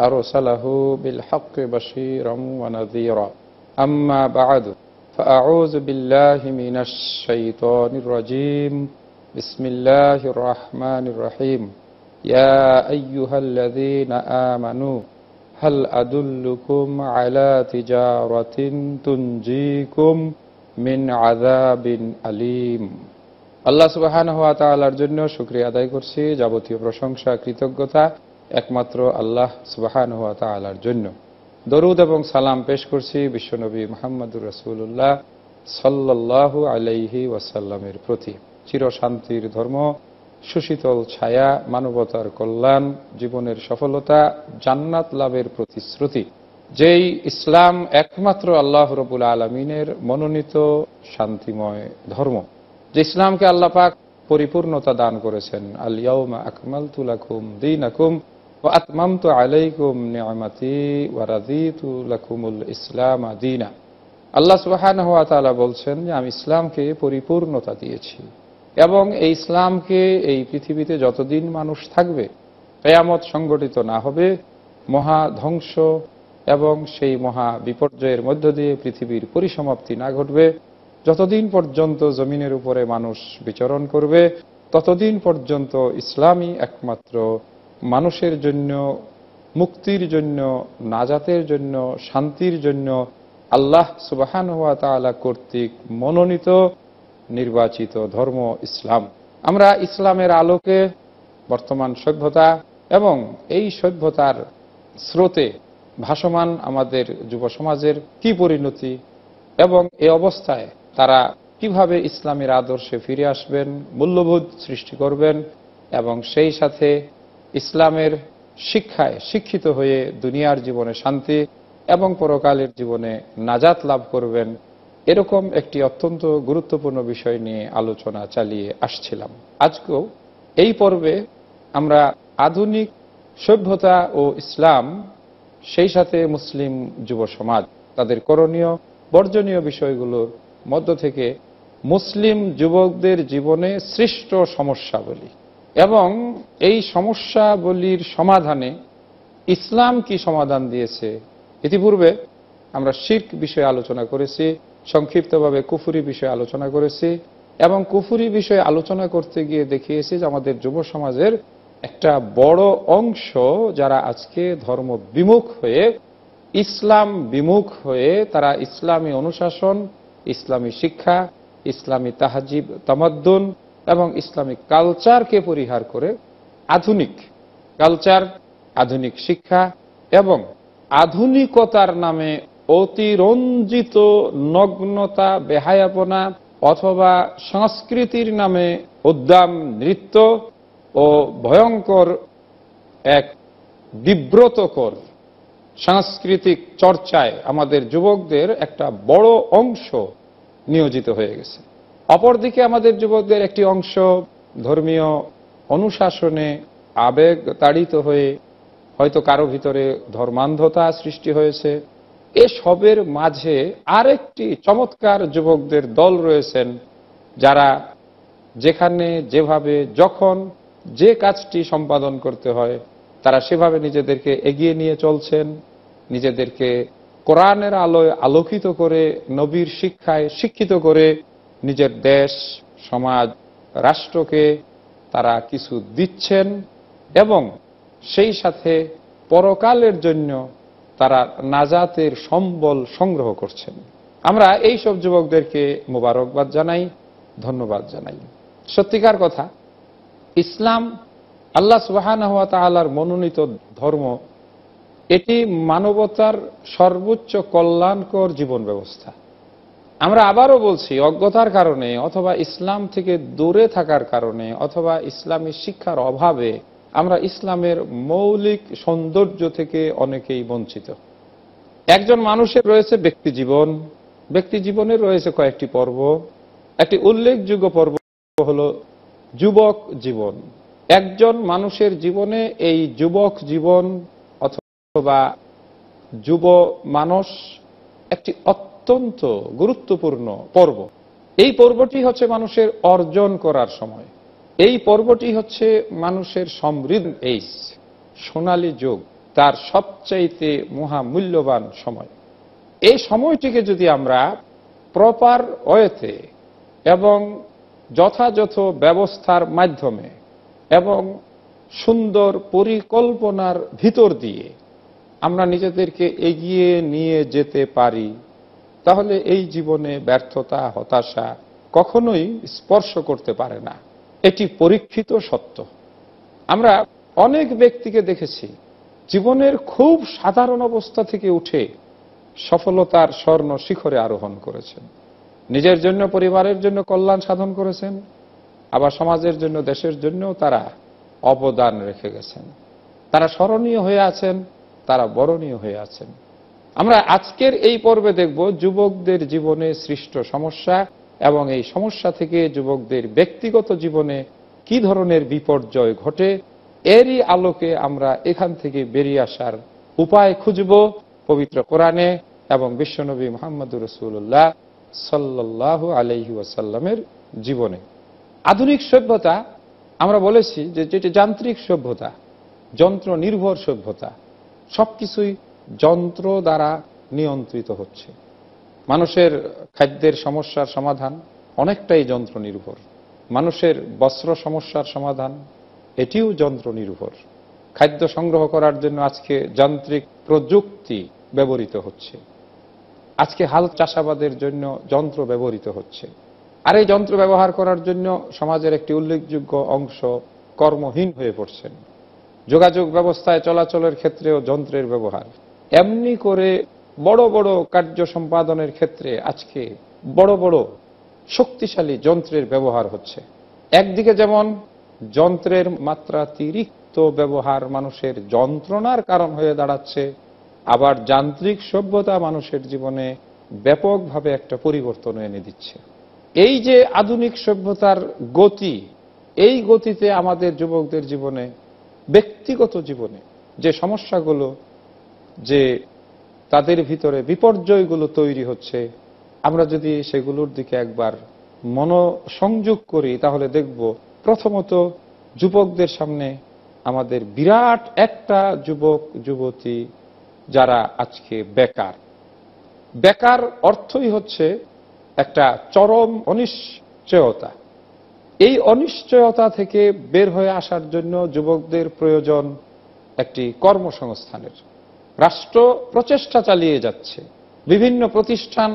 أرسله بالحق بشيرا ونذيرا أما بعد فأعوذ بالله من الشيطان الرجيم بسم الله الرحمن الرحيم يا أيها الذين آمنوا هل أدلكم على تجارة تنجيكم من عذاب أليم الله سبحانه وتعالى আল্লাহর شكري أدائي كرسي جابوتي برشنك شاكري تقوتا একমাত্র আল্লাহ সুবাহান হাত আলার জন্য দরুদ এবং সালাম পেশ করছি বিশ্বনবী মোহাম্মদুর রসুল্লাহ সাল্লাহু আলাইহি ওয়াসাল্লামের প্রতি চির শান্তির ধর্ম সুশীতল ছায়া মানবতার কল্যাণ জীবনের সফলতা জান্নাত লাভের প্রতিশ্রুতি যেই ইসলাম একমাত্র আল্লাহ রবুল আলমিনের মনোনীত শান্তিময় ধর্ম যে ইসলামকে আল্লাহ পাক পরিপূর্ণতা দান করেছেন আলিয়াউমা আকমাল তুলাকুম দিন আকুম বলছেন যে আমি ইসলামকে পরিপূর্ণতা দিয়েছি এবং এই ইসলামকে এই পৃথিবীতে যতদিন মানুষ থাকবে কেয়ামত সংগঠিত না হবে মহা ধ্বংস এবং সেই মহা বিপর্যয়ের মধ্য দিয়ে পৃথিবীর পরিসমাপ্তি না ঘটবে যতদিন পর্যন্ত জমিনের উপরে মানুষ বিচরণ করবে ততদিন পর্যন্ত ইসলামই একমাত্র মানুষের জন্য মুক্তির জন্য নাজাতের জন্য শান্তির জন্য আল্লাহ সুবাহান হাত তালা কর্তৃক মনোনীত নির্বাচিত ধর্ম ইসলাম আমরা ইসলামের আলোকে বর্তমান সভ্যতা এবং এই সভ্যতার স্রোতে ভাসমান আমাদের যুব সমাজের কি পরিণতি এবং এ অবস্থায় তারা কিভাবে ইসলামের আদর্শে ফিরে আসবেন মূল্যবোধ সৃষ্টি করবেন এবং সেই সাথে ইসলামের শিক্ষায় শিক্ষিত হয়ে দুনিয়ার জীবনে শান্তি এবং পরকালের জীবনে নাজাত লাভ করবেন এরকম একটি অত্যন্ত গুরুত্বপূর্ণ বিষয় নিয়ে আলোচনা চালিয়ে আসছিলাম আজকেও এই পর্বে আমরা আধুনিক সভ্যতা ও ইসলাম সেই সাথে মুসলিম যুব সমাজ তাদের করণীয় বর্জনীয় বিষয়গুলোর মধ্য থেকে মুসলিম যুবকদের জীবনে সৃষ্ট বলি এবং এই সমস্যাবলীর সমাধানে ইসলাম কি সমাধান দিয়েছে ইতিপূর্বে আমরা শির্ক বিষয়ে আলোচনা করেছি সংক্ষিপ্তভাবে কুফুরি বিষয়ে আলোচনা করেছি এবং কুফুরি বিষয়ে আলোচনা করতে গিয়ে দেখিয়েছি যে আমাদের যুব সমাজের একটা বড় অংশ যারা আজকে ধর্ম বিমুখ হয়ে ইসলাম বিমুখ হয়ে তারা ইসলামী অনুশাসন ইসলামী শিক্ষা ইসলামী তাহাজিব তামাদ্দুন এবং ইসলামিক কালচারকে পরিহার করে আধুনিক কালচার আধুনিক শিক্ষা এবং আধুনিকতার নামে অতিরঞ্জিত নগ্নতা বেহায়াপনা অথবা সংস্কৃতির নামে উদ্যাম নৃত্য ও ভয়ঙ্কর এক বিব্রতকর সাংস্কৃতিক চর্চায় আমাদের যুবকদের একটা বড় অংশ নিয়োজিত হয়ে গেছে অপরদিকে আমাদের যুবকদের একটি অংশ ধর্মীয় অনুশাসনে আবেগ তাড়িত হয়ে হয়তো কারো ভিতরে ধর্মান্ধতা সৃষ্টি হয়েছে এসবের মাঝে আরেকটি চমৎকার যুবকদের দল রয়েছেন যারা যেখানে যেভাবে যখন যে কাজটি সম্পাদন করতে হয় তারা সেভাবে নিজেদেরকে এগিয়ে নিয়ে চলছেন নিজেদেরকে কোরআনের আলোয় আলোকিত করে নবীর শিক্ষায় শিক্ষিত করে নিজের দেশ সমাজ রাষ্ট্রকে তারা কিছু দিচ্ছেন এবং সেই সাথে পরকালের জন্য তারা নাজাতের সম্বল সংগ্রহ করছেন আমরা এই সব যুবকদেরকে মোবারকবাদ জানাই ধন্যবাদ জানাই সত্যিকার কথা ইসলাম আল্লাহ সুবাহান হাত আলার মনোনীত ধর্ম এটি মানবতার সর্বোচ্চ কল্যাণকর জীবন ব্যবস্থা আমরা আবারও বলছি অজ্ঞতার কারণে অথবা ইসলাম থেকে দূরে থাকার কারণে অথবা ইসলামী শিক্ষার অভাবে আমরা ইসলামের মৌলিক সৌন্দর্য থেকে অনেকেই বঞ্চিত একজন মানুষের রয়েছে ব্যক্তি জীবন ব্যক্তি জীবনে রয়েছে কয়েকটি পর্ব একটি উল্লেখযোগ্য পর্ব হল যুবক জীবন একজন মানুষের জীবনে এই যুবক জীবন অথবা যুব মানুষ একটি অত্যন্ত গুরুত্বপূর্ণ পর্ব এই পর্বটি হচ্ছে মানুষের অর্জন করার সময় এই পর্বটি হচ্ছে মানুষের সমৃদ্ধ এইস সোনালী যুগ তার সবচাইতে মহামূল্যবান সময় এই সময়টিকে যদি আমরা প্রপার ওয়েতে এবং যথাযথ ব্যবস্থার মাধ্যমে এবং সুন্দর পরিকল্পনার ভিতর দিয়ে আমরা নিজেদেরকে এগিয়ে নিয়ে যেতে পারি তাহলে এই জীবনে ব্যর্থতা হতাশা কখনোই স্পর্শ করতে পারে না এটি পরীক্ষিত সত্য আমরা অনেক ব্যক্তিকে দেখেছি জীবনের খুব সাধারণ অবস্থা থেকে উঠে সফলতার স্বর্ণ শিখরে আরোহণ করেছেন নিজের জন্য পরিবারের জন্য কল্যাণ সাধন করেছেন আবার সমাজের জন্য দেশের জন্যও তারা অবদান রেখে গেছেন তারা স্মরণীয় হয়ে আছেন তারা বরণীয় হয়ে আছেন আমরা আজকের এই পর্বে দেখব যুবকদের জীবনে সৃষ্ট সমস্যা এবং এই সমস্যা থেকে যুবকদের ব্যক্তিগত জীবনে কি ধরনের বিপর্যয় ঘটে এরই আলোকে আমরা এখান থেকে বেরিয়ে আসার উপায় খুঁজব পবিত্র কোরআনে এবং বিশ্বনবী মোহাম্মদুর রসুল্লাহ সাল্লাহ আলহি ওয়াসাল্লামের জীবনে আধুনিক সভ্যতা আমরা বলেছি যে যেটি যান্ত্রিক সভ্যতা যন্ত্র নির্ভর সভ্যতা সব কিছুই যন্ত্র দ্বারা নিয়ন্ত্রিত হচ্ছে মানুষের খাদ্যের সমস্যার সমাধান অনেকটাই যন্ত্র নির্ভর মানুষের বস্ত্র সমস্যার সমাধান এটিও যন্ত্র নির্ভর খাদ্য সংগ্রহ করার জন্য আজকে যান্ত্রিক প্রযুক্তি ব্যবহৃত হচ্ছে আজকে হাল চাষাবাদের জন্য যন্ত্র ব্যবহৃত হচ্ছে আর এই যন্ত্র ব্যবহার করার জন্য সমাজের একটি উল্লেখযোগ্য অংশ কর্মহীন হয়ে পড়ছেন যোগাযোগ ব্যবস্থায় চলাচলের ক্ষেত্রেও যন্ত্রের ব্যবহার এমনি করে বড় বড় কার্য সম্পাদনের ক্ষেত্রে আজকে বড় বড় শক্তিশালী যন্ত্রের ব্যবহার হচ্ছে একদিকে যেমন যন্ত্রের মাত্রাতিরিক্ত ব্যবহার মানুষের যন্ত্রণার কারণ হয়ে দাঁড়াচ্ছে আবার যান্ত্রিক সভ্যতা মানুষের জীবনে ব্যাপকভাবে একটা পরিবর্তন এনে দিচ্ছে এই যে আধুনিক সভ্যতার গতি এই গতিতে আমাদের যুবকদের জীবনে ব্যক্তিগত জীবনে যে সমস্যাগুলো যে তাদের ভিতরে বিপর্যয়গুলো তৈরি হচ্ছে আমরা যদি সেগুলোর দিকে একবার মনোসংযোগ করি তাহলে দেখব প্রথমত যুবকদের সামনে আমাদের বিরাট একটা যুবক যুবতী যারা আজকে বেকার বেকার অর্থই হচ্ছে একটা চরম অনিশ্চয়তা এই অনিশ্চয়তা থেকে বের হয়ে আসার জন্য যুবকদের প্রয়োজন একটি কর্মসংস্থানের রাষ্ট্র প্রচেষ্টা চালিয়ে যাচ্ছে বিভিন্ন প্রতিষ্ঠান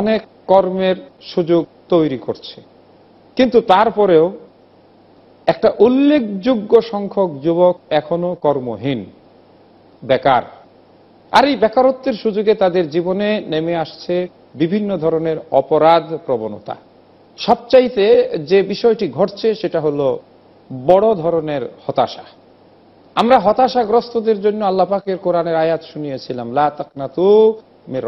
অনেক কর্মের সুযোগ তৈরি করছে কিন্তু তারপরেও একটা উল্লেখযোগ্য সংখ্যক যুবক এখনো কর্মহীন বেকার আর এই বেকারত্বের সুযোগে তাদের জীবনে নেমে আসছে বিভিন্ন ধরনের অপরাধ প্রবণতা সবচাইতে যে বিষয়টি ঘটছে সেটা হলো বড় ধরনের হতাশা আমরা হতাশাগ্রস্তদের জন্য আল্লাপাকের কোরআনের আয়াত শুনিয়েছিলাম লাকনাতু মির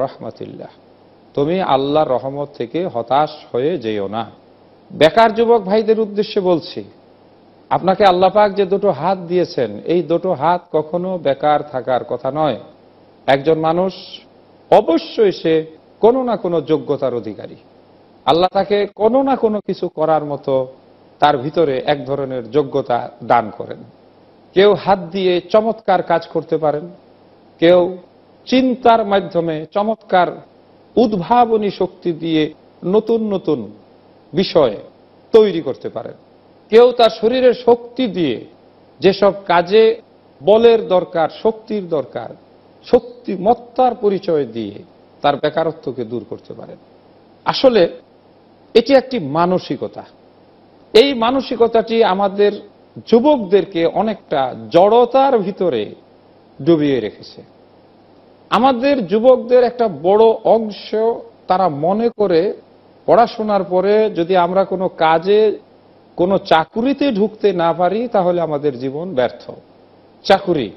তুমি আল্লাহ রহমত থেকে হতাশ হয়ে যেও না বেকার যুবক ভাইদের উদ্দেশ্যে বলছি আপনাকে আল্লাপাক যে দুটো হাত দিয়েছেন এই দুটো হাত কখনো বেকার থাকার কথা নয় একজন মানুষ অবশ্যই সে কোনো না কোনো যোগ্যতার অধিকারী আল্লাহ তাকে কোনো না কোনো কিছু করার মতো তার ভিতরে এক ধরনের যোগ্যতা দান করেন কেউ হাত দিয়ে চমৎকার কাজ করতে পারেন কেউ চিন্তার মাধ্যমে চমৎকার উদ্ভাবনী শক্তি দিয়ে নতুন নতুন বিষয় তৈরি করতে পারেন কেউ তার শরীরের শক্তি দিয়ে যেসব কাজে বলের দরকার শক্তির দরকার শক্তিমত্তার পরিচয় দিয়ে তার বেকারত্বকে দূর করতে পারেন আসলে এটি একটি মানসিকতা এই মানসিকতাটি আমাদের যুবকদেরকে অনেকটা জড়তার ভিতরে ডুবিয়ে রেখেছে আমাদের যুবকদের একটা বড় অংশ তারা মনে করে পড়াশোনার পরে যদি আমরা কোনো কাজে কোনো চাকুরিতে ঢুকতে না পারি তাহলে আমাদের জীবন ব্যর্থ চাকুরি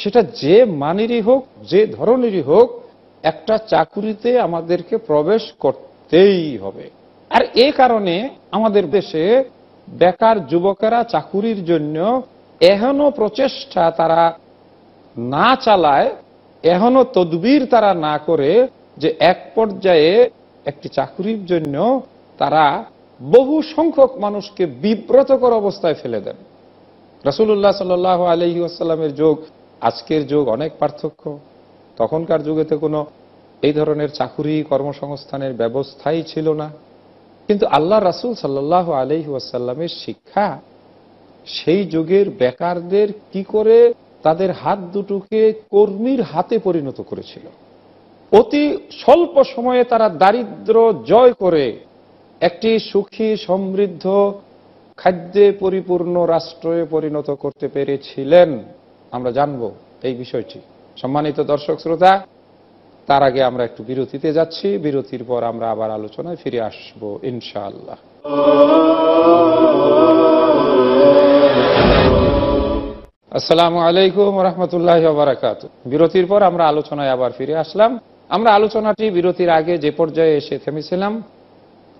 সেটা যে মানেরই হোক যে ধরনেরই হোক একটা চাকুরিতে আমাদেরকে প্রবেশ করতেই হবে আর এ কারণে আমাদের দেশে বেকার যুবকেরা চাকুরির জন্য এহনো প্রচেষ্টা তারা না চালায় এহনো তদবির তারা না করে যে এক পর্যায়ে একটি চাকুরির জন্য তারা বহু সংখ্যক মানুষকে বিব্রতকর অবস্থায় ফেলে দেন রসুল্লাহ সাল আলহি আসাল্লামের যোগ আজকের যোগ অনেক পার্থক্য তখনকার যুগেতে কোনো এই ধরনের চাকুরি কর্মসংস্থানের ব্যবস্থাই ছিল না কিন্তু আল্লাহ রাসুল সাল্লাহ আলহি ওয়াসাল্লামের শিক্ষা সেই যুগের বেকারদের কি করে তাদের হাত দুটোকে কর্মীর হাতে পরিণত করেছিল অতি স্বল্প সময়ে তারা দারিদ্র জয় করে একটি সুখী সমৃদ্ধ খাদ্যে পরিপূর্ণ রাষ্ট্রে পরিণত করতে পেরেছিলেন আমরা জানব এই বিষয়টি সম্মানিত দর্শক শ্রোতা তার আগে আমরা একটু বিরতিতে যাচ্ছি বিরতির পর আমরা আবার আলোচনায় ফিরে আসবো ইনশাআল্লাহ আসসালামু আলাইকুম রহমতুল্লাহ বারাকাত বিরতির পর আমরা আলোচনায় আবার ফিরে আসলাম আমরা আলোচনাটি বিরতির আগে যে পর্যায়ে এসে থেমেছিলাম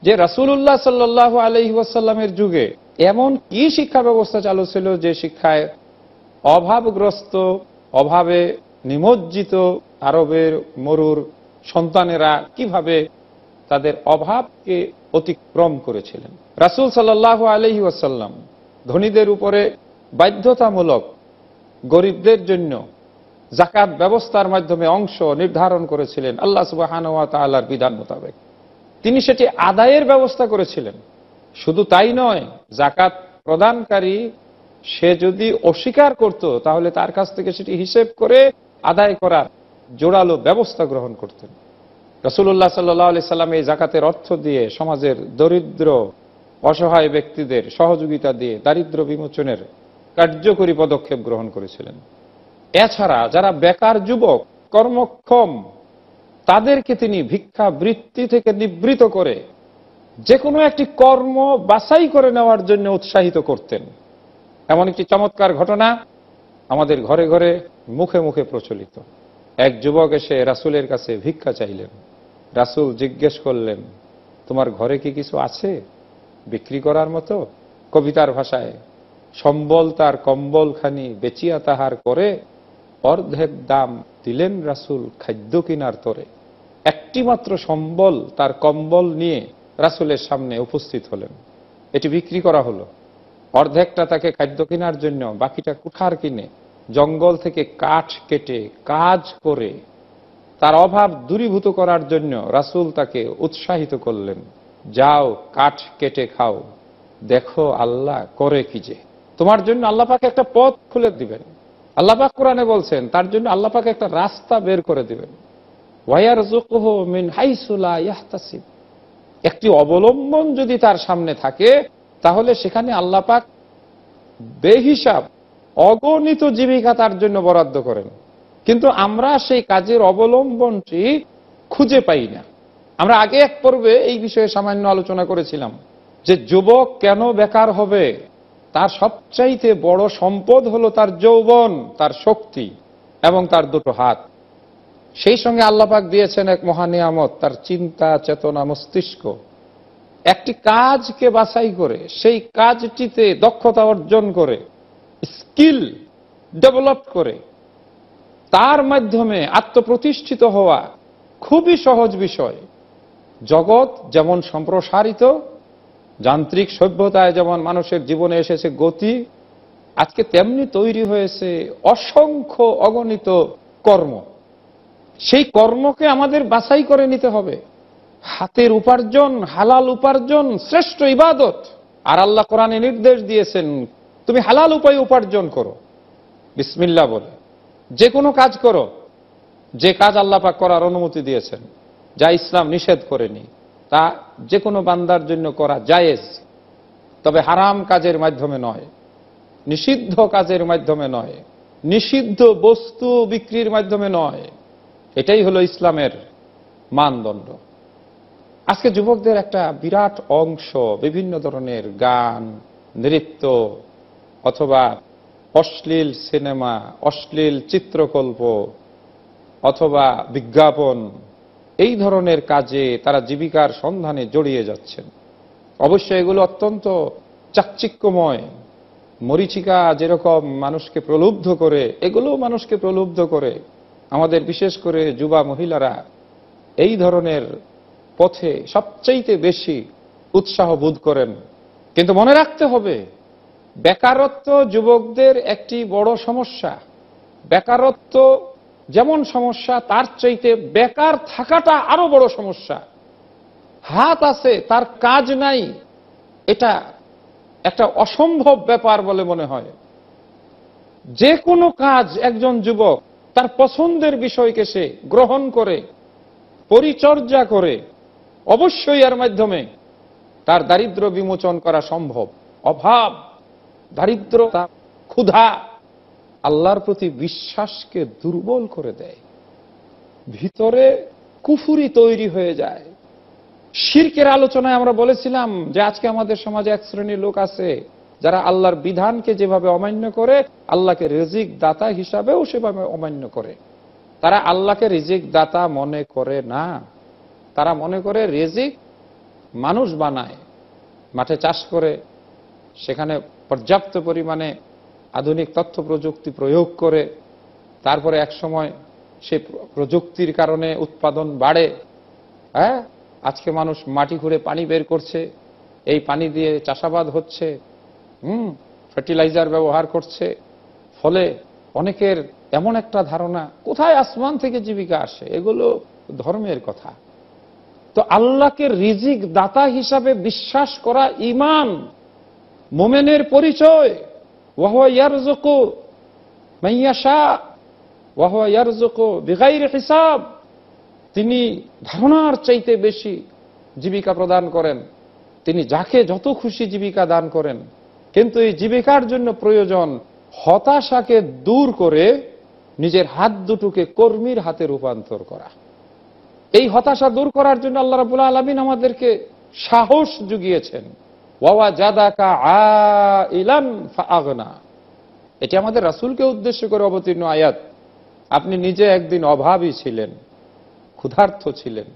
যে রাসুল্লাহ সাল্লাহ আলহি ওয়াসাল্লামের যুগে এমন কি শিক্ষা ব্যবস্থা চালু ছিল যে শিক্ষায় অভাবগ্রস্ত অভাবে নিমজ্জিত আরবের মরুর সন্তানেরা কিভাবে তাদের অভাবকে অতিক্রম করেছিলেন রাসুল সাল্লাহ আলহি ওয়াসাল্লাম ধনীদের উপরে বাধ্যতামূলক গরিবদের জন্য জাকাত ব্যবস্থার মাধ্যমে অংশ নির্ধারণ করেছিলেন আল্লাহ সুবাহানুয়া তাল্লার বিধান মোতাবেক তিনি সেটি আদায়ের ব্যবস্থা করেছিলেন শুধু তাই নয় জাকাত প্রদানকারী সে যদি অস্বীকার করত তাহলে তার কাছ থেকে সেটি হিসেব করে আদায় করার জোরালো ব্যবস্থা গ্রহণ করতেন রসুল্লাহ সাল্লাহ আলি সাল্লাম এই জাকাতের অর্থ দিয়ে সমাজের দরিদ্র অসহায় ব্যক্তিদের সহযোগিতা দিয়ে দারিদ্র বিমোচনের কার্যকরী পদক্ষেপ গ্রহণ করেছিলেন এছাড়া যারা বেকার যুবক কর্মক্ষম তাদেরকে তিনি ভিক্ষা বৃত্তি থেকে নিবৃত করে যে কোনো একটি কর্ম বাছাই করে নেওয়ার জন্য উৎসাহিত করতেন এমন একটি চমৎকার ঘটনা আমাদের ঘরে ঘরে মুখে মুখে প্রচলিত এক যুবক এসে রাসুলের কাছে ভিক্ষা চাইলেন রাসুল জিজ্ঞেস করলেন তোমার ঘরে কি কিছু আছে বিক্রি করার মতো কবিতার ভাষায় সম্বল তার কম্বলখানি বেচিয়া তাহার করে অর্ধেক দাম দিলেন রাসুল খাদ্য কিনার তরে একটিমাত্র সম্বল তার কম্বল নিয়ে রাসুলের সামনে উপস্থিত হলেন এটি বিক্রি করা হলো অর্ধেকটা তাকে খাদ্য কেনার জন্য বাকিটা কুঠার কিনে জঙ্গল থেকে কাঠ কেটে কাজ করে তার অভাব দূরীভূত করার জন্য রাসুল তাকে উৎসাহিত করলেন যাও কাঠ কেটে খাও দেখো আল্লাহ করে কি যে তোমার জন্য আল্লাপাকে একটা পথ খুলে দিবেন আল্লাপাক কোরআনে বলছেন তার জন্য আল্লাপাকে একটা রাস্তা বের করে দিবেন মিন একটি অবলম্বন যদি তার সামনে থাকে তাহলে সেখানে আল্লাপাক বেহিসাব অগণিত জীবিকা তার জন্য বরাদ্দ করেন কিন্তু আমরা সেই কাজের অবলম্বনটি খুঁজে পাই না আমরা আগে এক পর্বে এই বিষয়ে সামান্য আলোচনা করেছিলাম যে যুবক কেন বেকার হবে তার সবচাইতে বড় সম্পদ হলো তার যৌবন তার শক্তি এবং তার দুটো হাত সেই সঙ্গে আল্লাপাক দিয়েছেন এক মহানিয়ামত তার চিন্তা চেতনা মস্তিষ্ক একটি কাজকে বাছাই করে সেই কাজটিতে দক্ষতা অর্জন করে স্কিল ডেভেলপ করে তার মাধ্যমে আত্মপ্রতিষ্ঠিত হওয়া খুবই সহজ বিষয় জগৎ যেমন সম্প্রসারিত যান্ত্রিক সভ্যতায় যেমন মানুষের জীবনে এসেছে গতি আজকে তেমনি তৈরি হয়েছে অসংখ্য অগণিত কর্ম সেই কর্মকে আমাদের বাছাই করে নিতে হবে হাতের উপার্জন হালাল উপার্জন শ্রেষ্ঠ ইবাদত আর আল্লাহ কোরআনে নির্দেশ দিয়েছেন তুমি হালাল উপায় উপার্জন করো বিসমিল্লা বলে যে কোনো কাজ করো যে কাজ পাক করার অনুমতি দিয়েছেন যা ইসলাম নিষেধ করেনি তা যে কোনো বান্দার জন্য করা জায়েজ তবে হারাম কাজের মাধ্যমে নয় নিষিদ্ধ কাজের মাধ্যমে নয় নিষিদ্ধ বস্তু বিক্রির মাধ্যমে নয় এটাই হলো ইসলামের মানদণ্ড আজকে যুবকদের একটা বিরাট অংশ বিভিন্ন ধরনের গান নৃত্য অথবা অশ্লীল সিনেমা অশ্লীল চিত্রকল্প অথবা বিজ্ঞাপন এই ধরনের কাজে তারা জীবিকার সন্ধানে জড়িয়ে যাচ্ছেন অবশ্য এগুলো অত্যন্ত চাকচিক্যময় মরিচিকা যেরকম মানুষকে প্রলুব্ধ করে এগুলো মানুষকে প্রলুব্ধ করে আমাদের বিশেষ করে যুবা মহিলারা এই ধরনের পথে সবচাইতে বেশি উৎসাহ বোধ করেন কিন্তু মনে রাখতে হবে বেকারত্ব যুবকদের একটি বড় সমস্যা বেকারত্ব যেমন সমস্যা তার চাইতে বেকার থাকাটা আরো বড় সমস্যা হাত আছে তার কাজ নাই এটা একটা অসম্ভব ব্যাপার বলে মনে হয় যে কোনো কাজ একজন যুবক তার পছন্দের বিষয়কে সে গ্রহণ করে পরিচর্যা করে অবশ্যই এর মাধ্যমে তার দারিদ্র বিমোচন করা সম্ভব অভাব দারিদ্রতা ক্ষুধা আল্লাহর প্রতি বিশ্বাসকে দুর্বল করে দেয় ভিতরে কুফুরি তৈরি হয়ে যায় শির্কের আলোচনায় আমরা বলেছিলাম যে আজকে আমাদের সমাজে এক শ্রেণীর লোক আছে যারা আল্লাহর বিধানকে যেভাবে অমান্য করে আল্লাহকে রিজিক দাতা হিসাবেও সেভাবে অমান্য করে তারা আল্লাহকে রিজিক দাতা মনে করে না তারা মনে করে রেজিক মানুষ বানায় মাঠে চাষ করে সেখানে পর্যাপ্ত পরিমাণে আধুনিক তথ্য প্রযুক্তি প্রয়োগ করে তারপরে একসময় সে প্রযুক্তির কারণে উৎপাদন বাড়ে হ্যাঁ আজকে মানুষ মাটি খুঁড়ে পানি বের করছে এই পানি দিয়ে চাষাবাদ হচ্ছে হুম ফার্টিলাইজার ব্যবহার করছে ফলে অনেকের এমন একটা ধারণা কোথায় আসমান থেকে জীবিকা আসে এগুলো ধর্মের কথা তো আল্লাহকে রিজিক দাতা হিসাবে বিশ্বাস করা ইমান মোমেনের পরিচয় তিনি ধারণার চাইতে বেশি জীবিকা প্রদান করেন তিনি যাকে যত খুশি জীবিকা দান করেন কিন্তু এই জীবিকার জন্য প্রয়োজন হতাশাকে দূর করে নিজের হাত দুটোকে কর্মীর হাতে রূপান্তর করা এই হতাশা দূর করার জন্য আল্লাহ রাবুল আলমিন আমাদেরকে সাহস জুগিয়েছেন এটি আমাদের রাসুলকে উদ্দেশ্য করে অবতীর্ণ আয়াত আপনি নিজে একদিন অভাবী ছিলেন ক্ষুধার্থ ছিলেন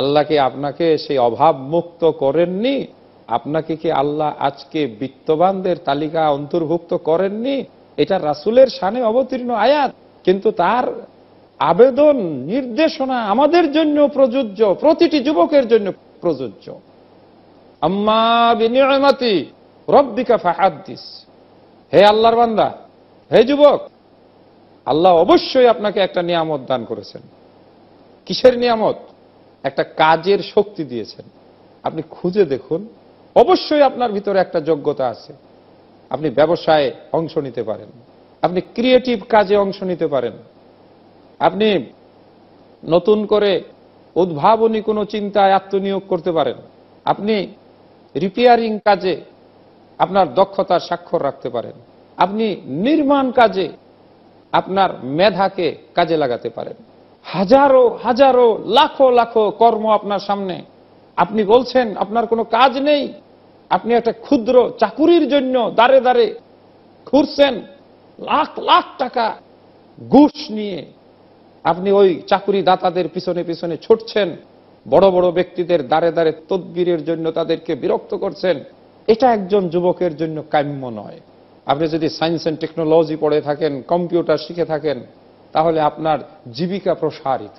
আল্লাহকে আপনাকে সেই অভাব মুক্ত করেননি আপনাকে কি আল্লাহ আজকে বিত্তবানদের তালিকা অন্তর্ভুক্ত করেননি এটা রাসুলের সানে অবতীর্ণ আয়াত কিন্তু তার আবেদন নির্দেশনা আমাদের জন্য প্রযোজ্য প্রতিটি যুবকের জন্য প্রযোজ্য আম্মা হে আল্লাহর বান্দা হে যুবক আল্লাহ অবশ্যই আপনাকে একটা নিয়ামত দান করেছেন কিসের নিয়ামত একটা কাজের শক্তি দিয়েছেন আপনি খুঁজে দেখুন অবশ্যই আপনার ভিতরে একটা যোগ্যতা আছে আপনি ব্যবসায় অংশ নিতে পারেন আপনি ক্রিয়েটিভ কাজে অংশ নিতে পারেন আপনি নতুন করে উদ্ভাবনী কোনো চিন্তায় আত্মনিয়োগ করতে পারেন আপনি রিপেয়ারিং কাজে আপনার দক্ষতার স্বাক্ষর রাখতে পারেন আপনি নির্মাণ কাজে আপনার মেধাকে কাজে লাগাতে পারেন হাজারো হাজারো লাখো লাখো কর্ম আপনার সামনে আপনি বলছেন আপনার কোনো কাজ নেই আপনি একটা ক্ষুদ্র চাকুরির জন্য দাঁড়ে দাঁড়ে ঘুরছেন লাখ লাখ টাকা ঘুষ নিয়ে আপনি ওই চাকুরি দাতাদের পিছনে পিছনে ছুটছেন বড় বড় ব্যক্তিদের দ্বারে দ্বারে তদ্বিরের জন্য তাদেরকে বিরক্ত করছেন এটা একজন যুবকের জন্য কাম্য নয় আপনি যদি সায়েন্স অ্যান্ড টেকনোলজি পড়ে থাকেন কম্পিউটার শিখে থাকেন তাহলে আপনার জীবিকা প্রসারিত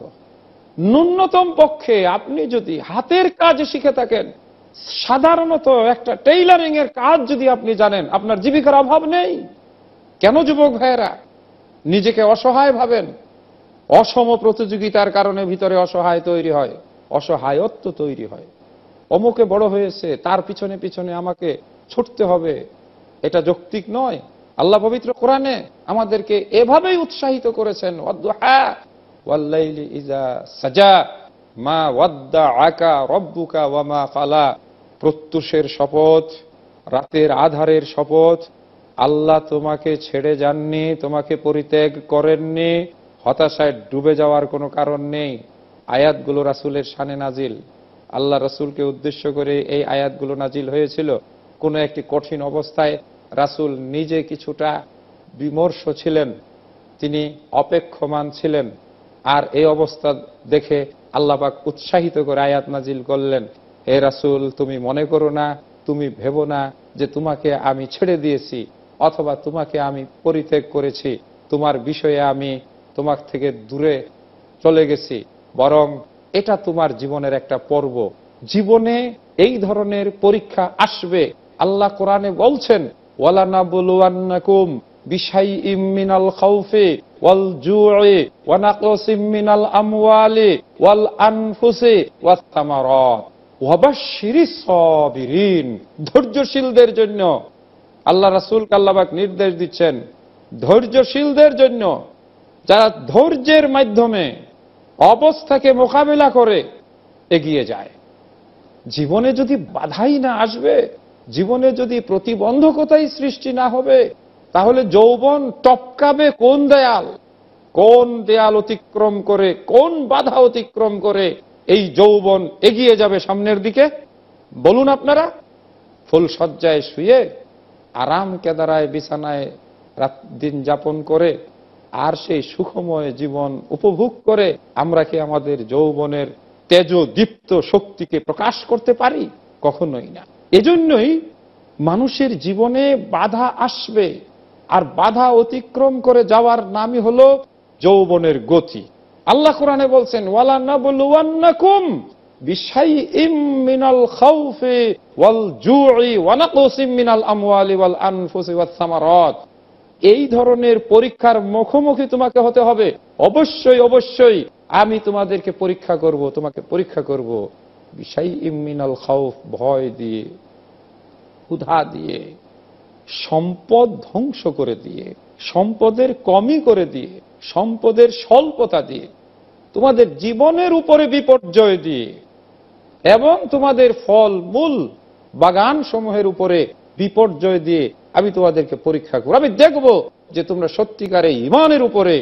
ন্যূনতম পক্ষে আপনি যদি হাতের কাজ শিখে থাকেন সাধারণত একটা টেইলারিং এর কাজ যদি আপনি জানেন আপনার জীবিকার অভাব নেই কেন যুবক ভাইয়েরা নিজেকে অসহায় ভাবেন অসম প্রতিযোগিতার কারণে ভিতরে অসহায় তৈরি হয় অসহায়ত্ব তৈরি হয় অমুকে বড় হয়েছে তার পিছনে পিছনে আমাকে ছুটতে হবে এটা যৌক্তিক নয় আল্লাহ পবিত্র কোরআনে আমাদেরকে এভাবেই উৎসাহিত করেছেন মা ওয়াদ্দা আকা ফালা প্রত্যুষের শপথ রাতের আধারের শপথ আল্লাহ তোমাকে ছেড়ে যাননি তোমাকে পরিত্যাগ করেননি হতাশায় ডুবে যাওয়ার কোনো কারণ নেই আয়াতগুলো রাসুলের সানে নাজিল আল্লাহ রাসুলকে উদ্দেশ্য করে এই আয়াতগুলো নাজিল হয়েছিল কোনো একটি কঠিন অবস্থায় রাসুল নিজে কিছুটা বিমর্ষ ছিলেন তিনি অপেক্ষমান ছিলেন আর এই অবস্থা দেখে আল্লাপাক উৎসাহিত করে আয়াত নাজিল করলেন হে রাসুল তুমি মনে করো না তুমি ভেবো না যে তোমাকে আমি ছেড়ে দিয়েছি অথবা তোমাকে আমি পরিত্যাগ করেছি তোমার বিষয়ে আমি তোমার থেকে দূরে চলে গেছি বরং এটা তোমার জীবনের একটা পর্ব জীবনে এই ধরনের পরীক্ষা আসবে আল্লাহ কোরআনে বলছেন ওয়ালানা বলুয়ান্নাকুম বিশাই ইমিনাল খাউফে ওয়াল জুয়ে ওয়ানাকস ইমিনাল আমওয়ালে ওয়াল আনফুসে ওয়াসামারাত ধৈর্যশীলদের জন্য আল্লাহ রাসুল কাল্লাবাক নির্দেশ দিচ্ছেন ধৈর্যশীলদের জন্য যারা ধৈর্যের মাধ্যমে অবস্থাকে মোকাবেলা করে এগিয়ে যায় জীবনে যদি বাধাই না আসবে জীবনে যদি প্রতিবন্ধকতাই সৃষ্টি না হবে তাহলে যৌবন টপকাবে কোন দেয়াল কোন দেয়াল অতিক্রম করে কোন বাধা অতিক্রম করে এই যৌবন এগিয়ে যাবে সামনের দিকে বলুন আপনারা ফুলসজ্জায় শুয়ে আরাম কেদারায় বিছানায় রাত দিন যাপন করে আর সেই সুখময় জীবন উপভোগ করে আমরা কি আমাদের যৌবনের তেজ দীপ্ত শক্তিকে প্রকাশ করতে পারি কখনোই না এজন্যই মানুষের জীবনে বাধা আসবে আর বাধা অতিক্রম করে যাওয়ার নামই হল যৌবনের গতি আল্লাহ কোরআনে বলছেন ওয়ালা নবলুয়ান্নাকুম মিনাল আমওয়ালি ওয়াল আনফুসি ওয়াস সামারাত এই ধরনের পরীক্ষার মুখোমুখি তোমাকে হতে হবে অবশ্যই অবশ্যই আমি তোমাদেরকে পরীক্ষা করব তোমাকে পরীক্ষা করব বিষয় ইমিনাল খাউফ ভয় দিয়ে ক্ষুধা দিয়ে সম্পদ ধ্বংস করে দিয়ে সম্পদের কমই করে দিয়ে সম্পদের স্বল্পতা দিয়ে তোমাদের জীবনের উপরে বিপর্যয় দিয়ে এবং তোমাদের ফল মূল বাগান সমূহের উপরে বিপর্যয় দিয়ে আমি তোমাদেরকে পরীক্ষা করবো আমি দেখব যে তোমরা সত্যিকারে ইমানের উপরে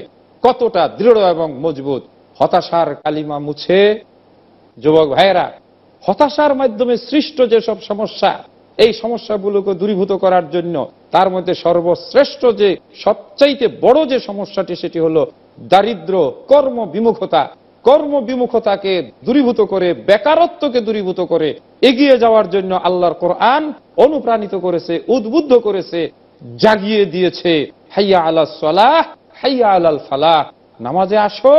কতটা দৃঢ় এবং মজবুত হতাশার কালিমা মুছে যুবক ভাইয়েরা হতাশার মাধ্যমে সৃষ্ট যেসব সমস্যা এই সমস্যাগুলোকে দূরীভূত করার জন্য তার মধ্যে সর্বশ্রেষ্ঠ যে সবচাইতে বড় যে সমস্যাটি সেটি হলো দারিদ্র কর্ম বিমুখতা কর্ম বিমুখতাকে দূরীভূত করে বেকারত্বকে দূরীভূত করে এগিয়ে যাওয়ার জন্য আল্লাহর কোরআন অনুপ্রাণিত করেছে উদ্বুদ্ধ করেছে জাগিয়ে দিয়েছে হাইয়া আলা সালাহ হাইয়া আলাল ফালাহ নামাজে আসো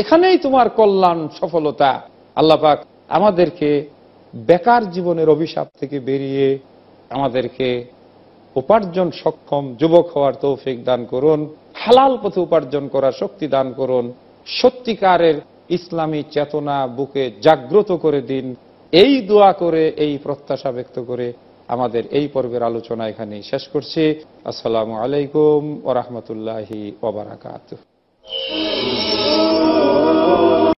এখানেই তোমার কল্যাণ সফলতা আল্লাপাক আমাদেরকে বেকার জীবনের অভিশাপ থেকে বেরিয়ে আমাদেরকে উপার্জন সক্ষম যুবক হওয়ার তৌফিক দান করুন হালাল পথে উপার্জন করার শক্তি দান করুন সত্যিকারের ইসলামী চেতনা বুকে জাগ্রত করে দিন এই দোয়া করে এই প্রত্যাশা ব্যক্ত করে আমাদের এই পর্বের আলোচনা এখানে শেষ করছি আসসালামু আলাইকুম ওরহমতুল্লাহি ওবরাকাত